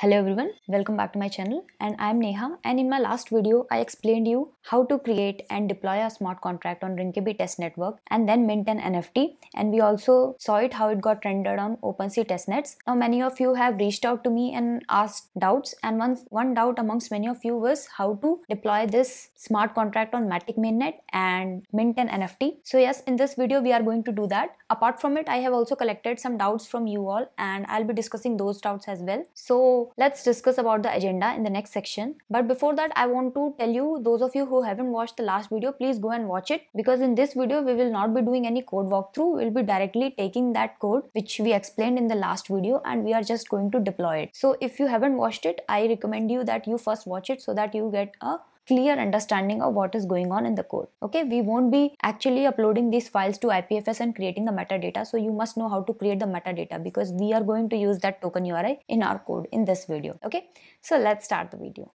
Hello everyone, welcome back to my channel and I am Neha and in my last video I explained you how to create and deploy a smart contract on Rinkeby test network and then mint an NFT and we also saw it how it got rendered on OpenSea testnets. Now many of you have reached out to me and asked doubts and one, one doubt amongst many of you was how to deploy this smart contract on Matic mainnet and mint an NFT. So yes in this video we are going to do that. Apart from it I have also collected some doubts from you all and I'll be discussing those doubts as well. So let's discuss about the agenda in the next section. But before that, I want to tell you, those of you who haven't watched the last video, please go and watch it because in this video, we will not be doing any code walkthrough. We'll be directly taking that code, which we explained in the last video and we are just going to deploy it. So if you haven't watched it, I recommend you that you first watch it so that you get a clear understanding of what is going on in the code. Okay, we won't be actually uploading these files to IPFS and creating the metadata. So you must know how to create the metadata because we are going to use that token URI in our code in this video. Okay, so let's start the video.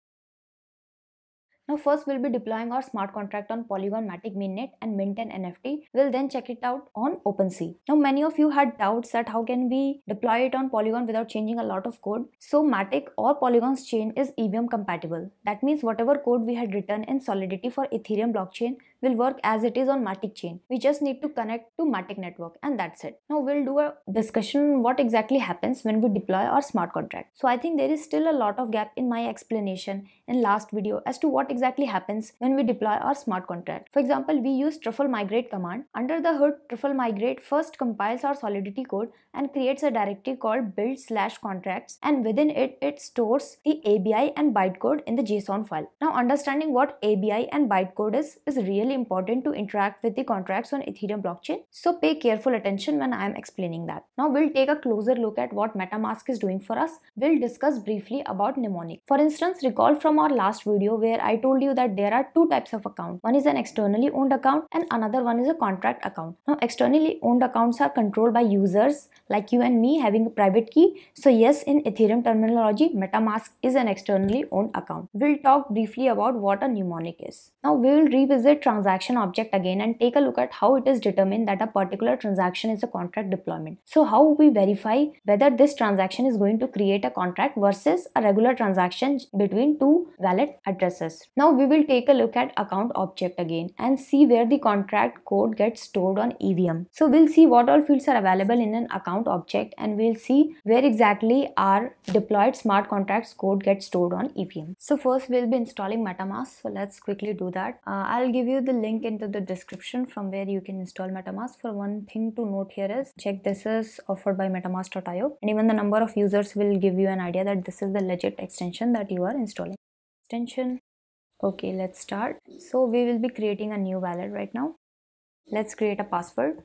Now first we'll be deploying our smart contract on Polygon Matic mainnet and mint NFT. We'll then check it out on OpenSea. Now many of you had doubts that how can we deploy it on Polygon without changing a lot of code. So Matic or Polygon's chain is EVM compatible. That means whatever code we had written in Solidity for Ethereum blockchain will work as it is on Matic chain. We just need to connect to Matic network and that's it. Now we'll do a discussion what exactly happens when we deploy our smart contract. So I think there is still a lot of gap in my explanation in last video as to what exactly happens when we deploy our smart contract. For example, we use truffle migrate command. Under the hood, truffle migrate first compiles our solidity code and creates a directory called build slash contracts and within it, it stores the ABI and bytecode in the JSON file. Now understanding what ABI and bytecode is is really really important to interact with the contracts on Ethereum blockchain. So pay careful attention when I am explaining that. Now we'll take a closer look at what MetaMask is doing for us. We'll discuss briefly about mnemonic. For instance, recall from our last video where I told you that there are two types of account. One is an externally owned account and another one is a contract account. Now externally owned accounts are controlled by users like you and me having a private key. So yes, in Ethereum terminology, MetaMask is an externally owned account. We'll talk briefly about what a mnemonic is. Now we will revisit transaction object again and take a look at how it is determined that a particular transaction is a contract deployment. So how we verify whether this transaction is going to create a contract versus a regular transaction between two valid addresses. Now we will take a look at account object again and see where the contract code gets stored on EVM. So we'll see what all fields are available in an account object and we'll see where exactly our deployed smart contracts code gets stored on EVM. So first we'll be installing MetaMask. So let's quickly do that. Uh, I'll give you the the link into the description from where you can install metamask for one thing to note here is check this is offered by metamask.io and even the number of users will give you an idea that this is the legit extension that you are installing extension okay let's start so we will be creating a new wallet right now let's create a password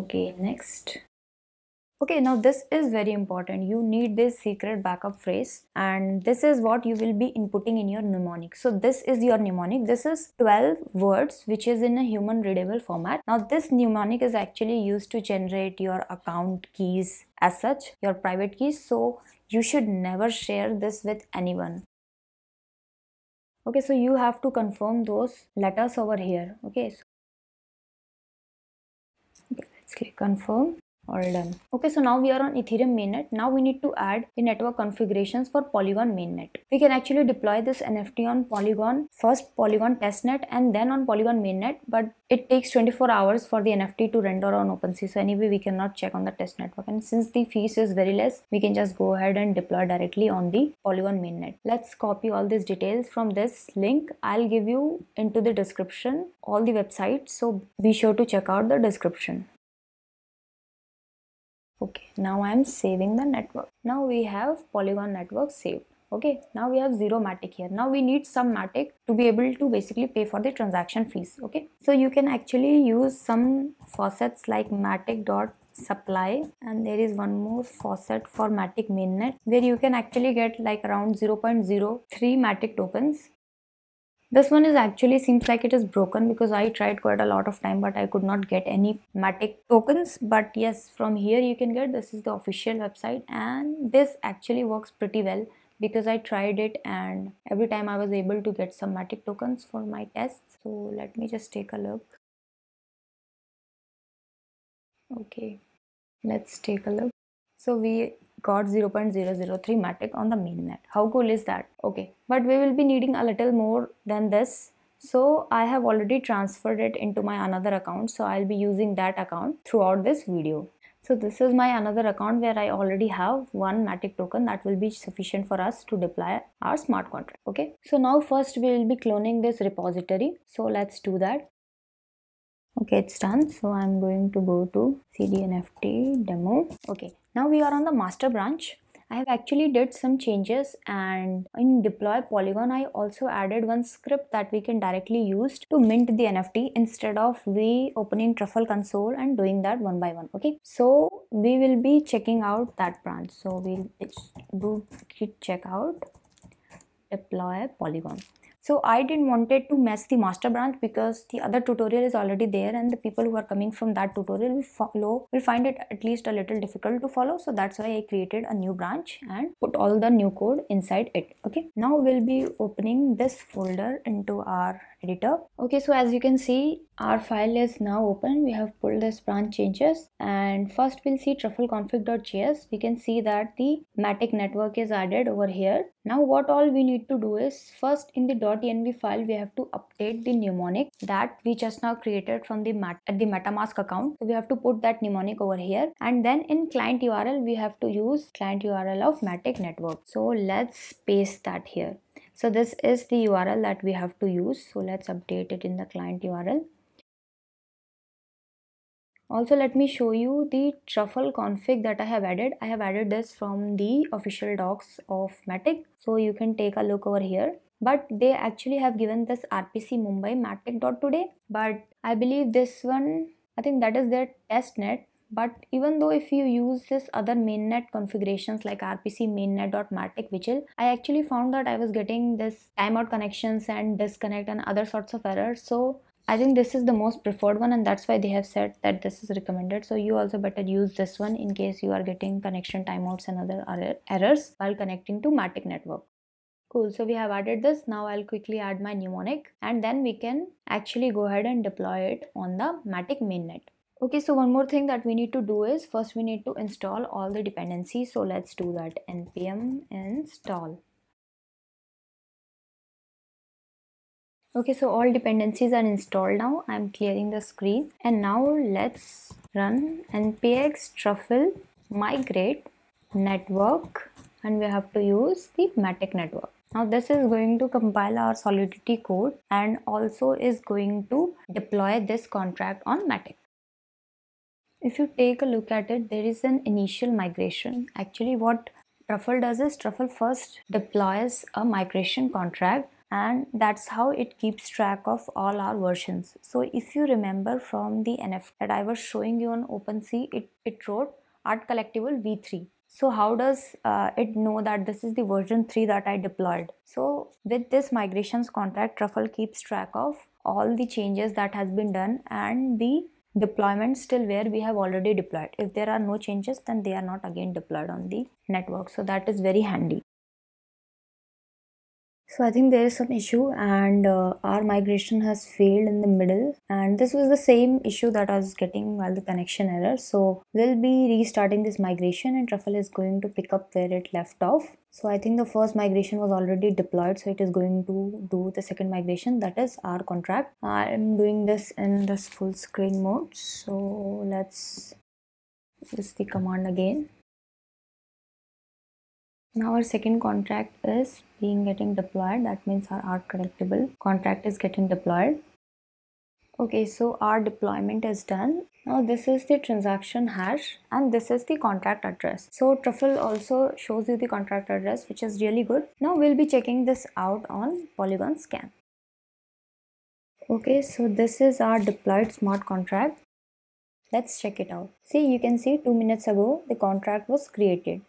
okay next Okay, now this is very important. You need this secret backup phrase and this is what you will be inputting in your mnemonic. So this is your mnemonic. This is 12 words which is in a human readable format. Now this mnemonic is actually used to generate your account keys as such, your private keys. So you should never share this with anyone okay so you have to confirm those letters over here okay, so, okay let's click confirm all done okay so now we are on ethereum mainnet now we need to add the network configurations for polygon mainnet we can actually deploy this nft on polygon first polygon testnet and then on polygon mainnet but it takes 24 hours for the nft to render on OpenSea so anyway we cannot check on the test network and since the fees is very less we can just go ahead and deploy directly on the polygon mainnet let's copy all these details from this link I'll give you into the description all the websites so be sure to check out the description okay now i am saving the network now we have polygon network saved okay now we have zero matic here now we need some matic to be able to basically pay for the transaction fees okay so you can actually use some faucets like matic dot supply and there is one more faucet for matic mainnet where you can actually get like around 0.03 matic tokens this one is actually seems like it is broken because I tried quite a lot of time but I could not get any Matic tokens but yes from here you can get this is the official website and this actually works pretty well because I tried it and every time I was able to get some Matic tokens for my tests so let me just take a look okay let's take a look so we got 0.003 matic on the mainnet. How cool is that? Okay, but we will be needing a little more than this. So I have already transferred it into my another account. So I'll be using that account throughout this video. So this is my another account where I already have one Matic token that will be sufficient for us to deploy our smart contract. Okay. So now first we will be cloning this repository. So let's do that okay it's done so i'm going to go to cdnft demo okay now we are on the master branch I have actually did some changes and in deploy polygon I also added one script that we can directly use to mint the NFT instead of we opening truffle console and doing that one by one okay so we will be checking out that branch so we'll do git checkout deploy polygon so I didn't wanted to mess the master branch because the other tutorial is already there and the people who are coming from that tutorial will follow will find it at least a little difficult to follow. So that's why I created a new branch and put all the new code inside it. Okay. Now we'll be opening this folder into our editor okay so as you can see our file is now open we have pulled this branch changes and first we'll see truffleconfig.js we can see that the matic network is added over here now what all we need to do is first in the .env file we have to update the mnemonic that we just now created from the mat at the metamask account so we have to put that mnemonic over here and then in client url we have to use client url of matic network so let's paste that here so this is the URL that we have to use. So let's update it in the client URL. Also let me show you the truffle config that I have added. I have added this from the official docs of Matic. So you can take a look over here but they actually have given this rpc mumbai matic dot today but i believe this one i think that is their test net but even though if you use this other mainnet configurations like rpc mainnet.matic which i actually found that i was getting this timeout connections and disconnect and other sorts of errors so I think this is the most preferred one and that's why they have said that this is recommended. So you also better use this one in case you are getting connection timeouts and other errors while connecting to Matic network. Cool, so we have added this. Now I'll quickly add my mnemonic and then we can actually go ahead and deploy it on the Matic mainnet okay so one more thing that we need to do is first we need to install all the dependencies so let's do that npm install okay so all dependencies are installed now i'm clearing the screen and now let's run npx truffle migrate network and we have to use the matic network now this is going to compile our solidity code and also is going to deploy this contract on matic if you take a look at it there is an initial migration actually what truffle does is truffle first deploys a migration contract and that's how it keeps track of all our versions so if you remember from the nf that i was showing you on OpenSea it, it wrote art collectible v3 so how does uh, it know that this is the version 3 that i deployed so with this migrations contract truffle keeps track of all the changes that has been done and the Deployment still where we have already deployed if there are no changes then they are not again deployed on the network so that is very handy so I think there is some issue and uh, our migration has failed in the middle and this was the same issue that I was getting while the connection error. So we'll be restarting this migration and Truffle is going to pick up where it left off. So I think the first migration was already deployed so it is going to do the second migration that is our contract. I'm doing this in this full screen mode. So let's use the command again. Now our second contract is being getting deployed that means our art collectible contract is getting deployed okay so our deployment is done now this is the transaction hash and this is the contract address so truffle also shows you the contract address which is really good now we'll be checking this out on polygon scan okay so this is our deployed smart contract let's check it out see you can see two minutes ago the contract was created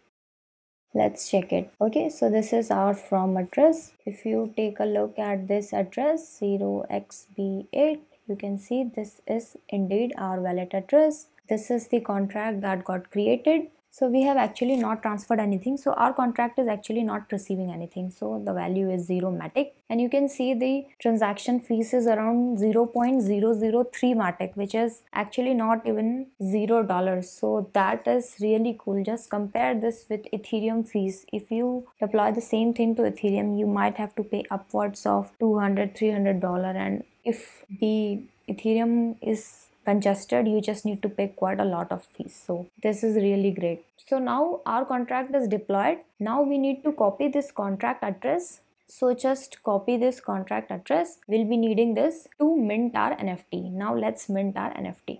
let's check it okay so this is our from address if you take a look at this address 0xb8 you can see this is indeed our wallet address this is the contract that got created so we have actually not transferred anything so our contract is actually not receiving anything so the value is zero matic and you can see the transaction fees is around 0.003 matic which is actually not even zero dollars so that is really cool just compare this with ethereum fees if you deploy the same thing to ethereum you might have to pay upwards of 200 300 dollar and if the ethereum is congested you just need to pay quite a lot of fees so this is really great so now our contract is deployed now we need to copy this contract address so just copy this contract address we'll be needing this to mint our nft now let's mint our nft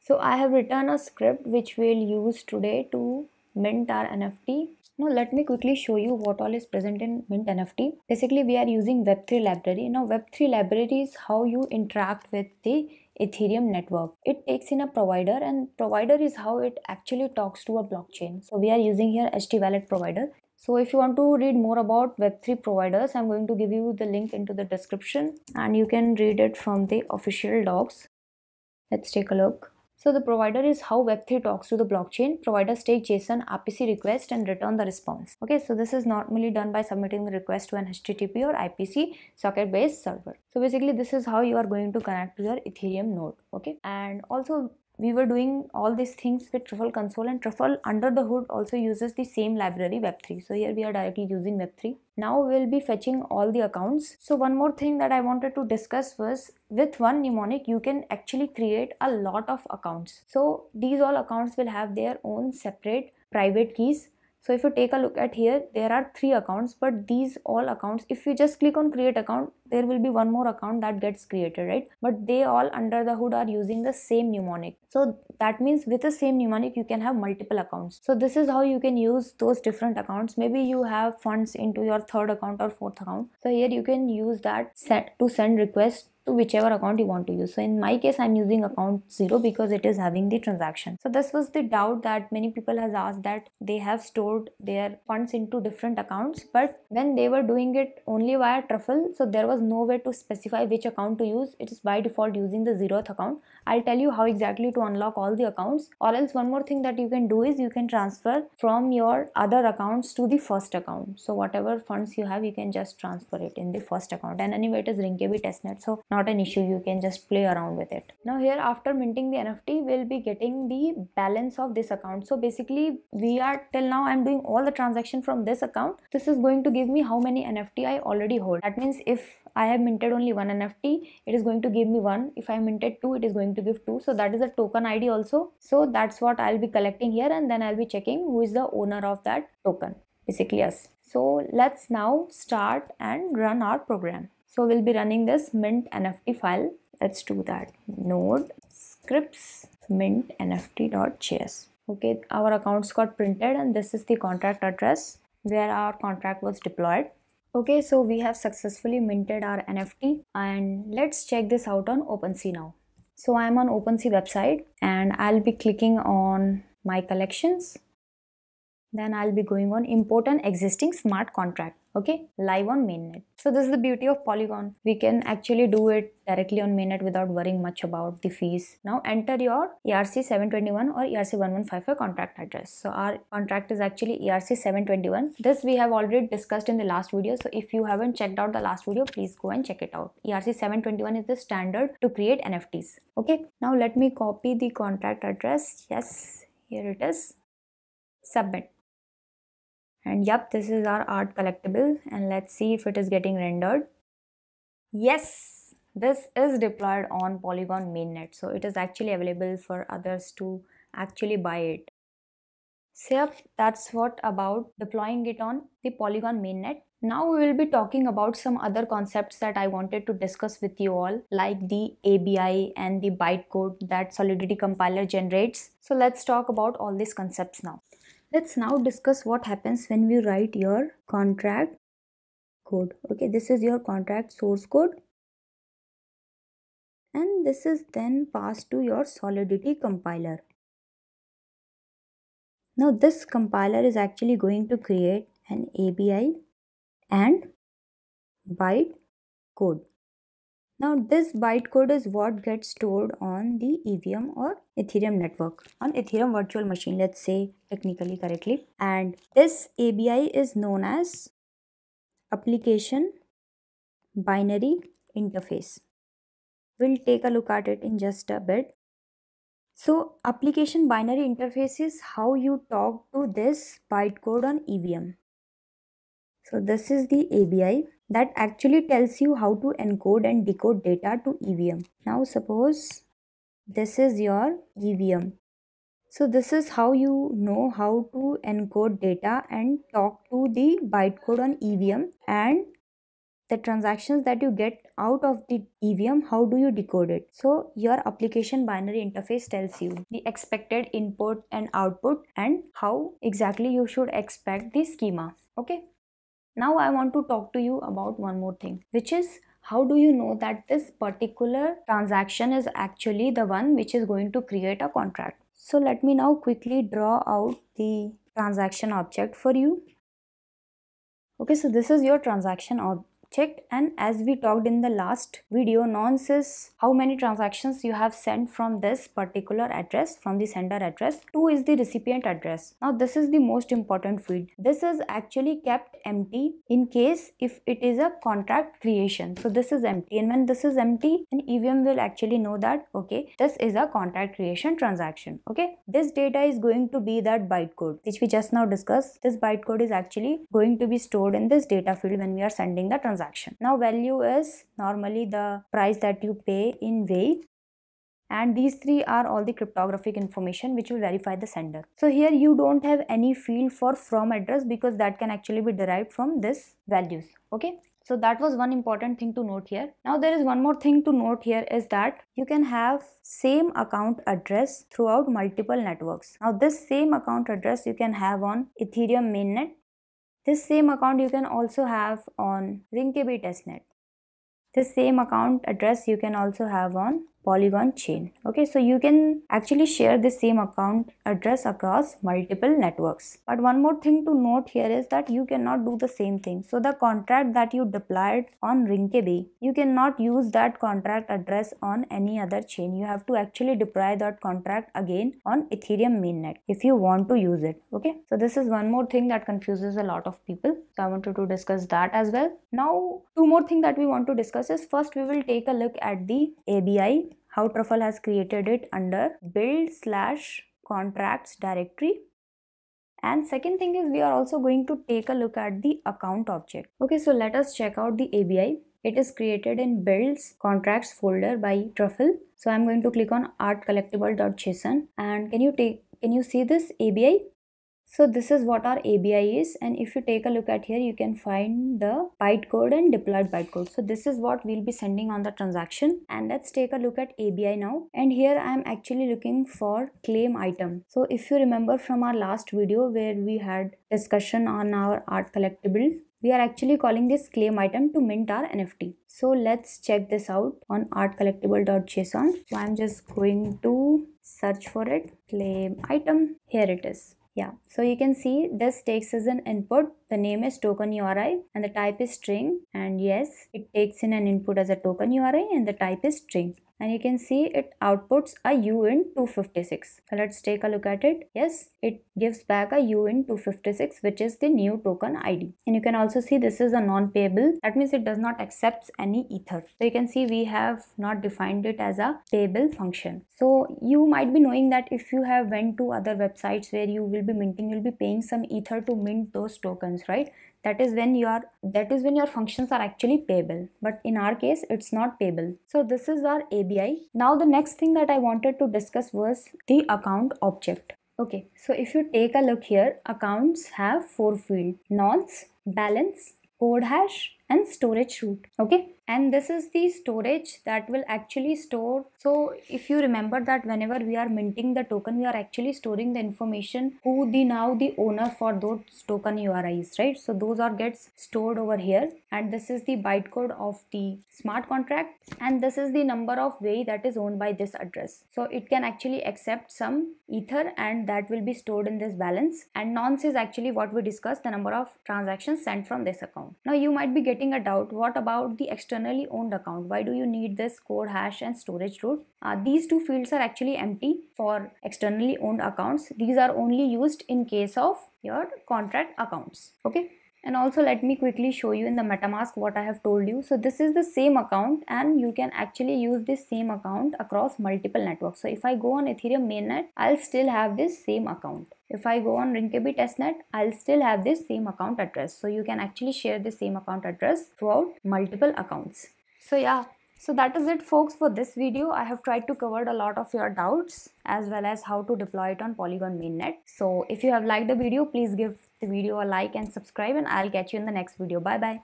so i have written a script which we'll use today to mint our nft now let me quickly show you what all is present in mint nft basically we are using web3 library now web3 library is how you interact with the Ethereum network. It takes in a provider and provider is how it actually talks to a blockchain. So we are using here ST Wallet provider. So if you want to read more about Web3 providers, I'm going to give you the link into the description and you can read it from the official docs. Let's take a look. So the provider is how Web3 talks to the blockchain. Providers take JSON RPC request and return the response. Okay, so this is normally done by submitting the request to an HTTP or IPC socket based server. So basically this is how you are going to connect to your Ethereum node. Okay, and also we were doing all these things with truffle console and truffle under the hood also uses the same library web3 so here we are directly using web3 now we'll be fetching all the accounts so one more thing that i wanted to discuss was with one mnemonic you can actually create a lot of accounts so these all accounts will have their own separate private keys so if you take a look at here there are three accounts but these all accounts if you just click on create account there will be one more account that gets created right but they all under the hood are using the same mnemonic so that means with the same mnemonic you can have multiple accounts so this is how you can use those different accounts maybe you have funds into your third account or fourth account so here you can use that set to send requests to whichever account you want to use. So in my case, I'm using account 0 because it is having the transaction. So this was the doubt that many people has asked that they have stored their funds into different accounts. But when they were doing it only via Truffle, so there was nowhere to specify which account to use, it is by default using the zeroth account. I'll tell you how exactly to unlock all the accounts or else one more thing that you can do is you can transfer from your other accounts to the first account. So whatever funds you have, you can just transfer it in the first account and anyway it is RingKB testnet so not an issue, you can just play around with it. Now here after minting the NFT, we'll be getting the balance of this account. So basically we are till now I'm doing all the transaction from this account. This is going to give me how many NFT I already hold. That means if I have minted only one NFT, it is going to give me one. If I minted two, it is going to give two. So that is a token ID also. So that's what I'll be collecting here and then I'll be checking who is the owner of that token, basically us. So let's now start and run our program. So we'll be running this mint NFT file. Let's do that. Node scripts mint nft.js. Okay, our accounts got printed and this is the contract address where our contract was deployed. Okay, so we have successfully minted our NFT and let's check this out on OpenSea now. So I'm on OpenSea website and I'll be clicking on my collections. Then I'll be going on import an existing smart contract okay live on mainnet so this is the beauty of polygon we can actually do it directly on mainnet without worrying much about the fees now enter your erc721 or erc1155 contract address so our contract is actually erc721 this we have already discussed in the last video so if you haven't checked out the last video please go and check it out erc721 is the standard to create nfts okay now let me copy the contract address yes here it is submit and yep this is our art collectible and let's see if it is getting rendered yes this is deployed on polygon mainnet so it is actually available for others to actually buy it so yep, that's what about deploying it on the polygon mainnet now we will be talking about some other concepts that I wanted to discuss with you all like the ABI and the bytecode that Solidity compiler generates. So let's talk about all these concepts now let's now discuss what happens when we write your contract code okay this is your contract source code and this is then passed to your solidity compiler now this compiler is actually going to create an ABI and byte code now this bytecode is what gets stored on the EVM or Ethereum network on Ethereum virtual machine let's say technically correctly and this ABI is known as application binary interface. We'll take a look at it in just a bit. So application binary interface is how you talk to this bytecode on EVM. So this is the ABI that actually tells you how to encode and decode data to EVM. Now suppose this is your EVM. So this is how you know how to encode data and talk to the bytecode on EVM and the transactions that you get out of the EVM, how do you decode it? So your application binary interface tells you the expected input and output and how exactly you should expect the schema. Okay. Now I want to talk to you about one more thing which is how do you know that this particular transaction is actually the one which is going to create a contract. So let me now quickly draw out the transaction object for you. Okay, so this is your transaction ob checked and as we talked in the last video nonce says how many transactions you have sent from this particular address from the sender address 2 is the recipient address now this is the most important field this is actually kept empty in case if it is a contract creation so this is empty and when this is empty an EVM will actually know that okay this is a contract creation transaction okay this data is going to be that bytecode which we just now discussed this bytecode is actually going to be stored in this data field when we are sending the transaction transaction. Now value is normally the price that you pay in weight and these three are all the cryptographic information which will verify the sender. So here you don't have any field for from address because that can actually be derived from this values. Okay. So that was one important thing to note here. Now there is one more thing to note here is that you can have same account address throughout multiple networks. Now this same account address you can have on Ethereum mainnet this same account you can also have on Rinkeby testnet. This same account address you can also have on polygon chain okay so you can actually share the same account address across multiple networks but one more thing to note here is that you cannot do the same thing so the contract that you deployed on rinkeby you cannot use that contract address on any other chain you have to actually deploy that contract again on ethereum mainnet if you want to use it okay so this is one more thing that confuses a lot of people so i wanted to discuss that as well now two more thing that we want to discuss is first we will take a look at the abi how Truffle has created it under build slash contracts directory and second thing is we are also going to take a look at the account object okay so let us check out the ABI it is created in builds contracts folder by truffle so i'm going to click on art collectible.json and can you take can you see this ABI so this is what our ABI is and if you take a look at here you can find the bytecode and deployed bytecode. So this is what we'll be sending on the transaction and let's take a look at ABI now and here I am actually looking for claim item. So if you remember from our last video where we had discussion on our art collectible we are actually calling this claim item to mint our NFT. So let's check this out on artcollectible.json. So I'm just going to search for it, claim item, here it is. Yeah, so you can see this takes as an input. The name is token URI and the type is string. And yes, it takes in an input as a token URI and the type is string and you can see it outputs a un 256. So let's take a look at it. Yes, it gives back a un 256 which is the new token ID. And you can also see this is a non-payable. That means it does not accept any ether. So you can see we have not defined it as a payable function. So you might be knowing that if you have went to other websites where you will be minting, you'll be paying some ether to mint those tokens, right? that is when your that is when your functions are actually payable but in our case it's not payable so this is our abi now the next thing that i wanted to discuss was the account object okay so if you take a look here accounts have four fields nonce balance code hash and storage root okay and this is the storage that will actually store so if you remember that whenever we are minting the token we are actually storing the information who the now the owner for those token uris right so those are gets stored over here and this is the bytecode of the smart contract and this is the number of way that is owned by this address so it can actually accept some ether and that will be stored in this balance and nonce is actually what we discussed the number of transactions sent from this account now you might be getting creating a doubt what about the externally owned account why do you need this code hash and storage root uh, these two fields are actually empty for externally owned accounts these are only used in case of your contract accounts okay and also let me quickly show you in the metamask what i have told you so this is the same account and you can actually use this same account across multiple networks so if i go on ethereum mainnet i'll still have this same account if I go on Rinkeby testnet, I'll still have this same account address. So you can actually share the same account address throughout multiple accounts. So yeah, so that is it folks for this video. I have tried to cover a lot of your doubts as well as how to deploy it on Polygon mainnet. So if you have liked the video, please give the video a like and subscribe and I'll catch you in the next video. Bye bye.